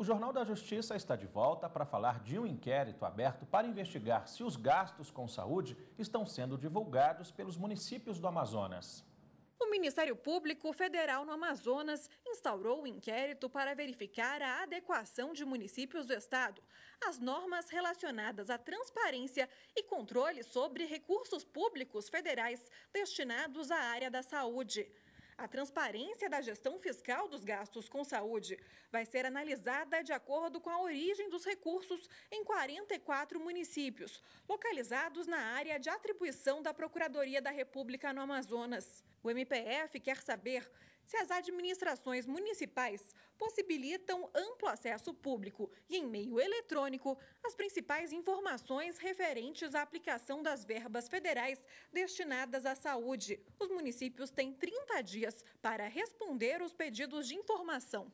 O Jornal da Justiça está de volta para falar de um inquérito aberto para investigar se os gastos com saúde estão sendo divulgados pelos municípios do Amazonas. O Ministério Público Federal no Amazonas instaurou o um inquérito para verificar a adequação de municípios do estado às normas relacionadas à transparência e controle sobre recursos públicos federais destinados à área da saúde. A transparência da gestão fiscal dos gastos com saúde vai ser analisada de acordo com a origem dos recursos em 44 municípios, localizados na área de atribuição da Procuradoria da República no Amazonas. O MPF quer saber se as administrações municipais possibilitam amplo acesso público e em meio eletrônico as principais informações referentes à aplicação das verbas federais destinadas à saúde. Os municípios têm 30 dias para responder os pedidos de informação.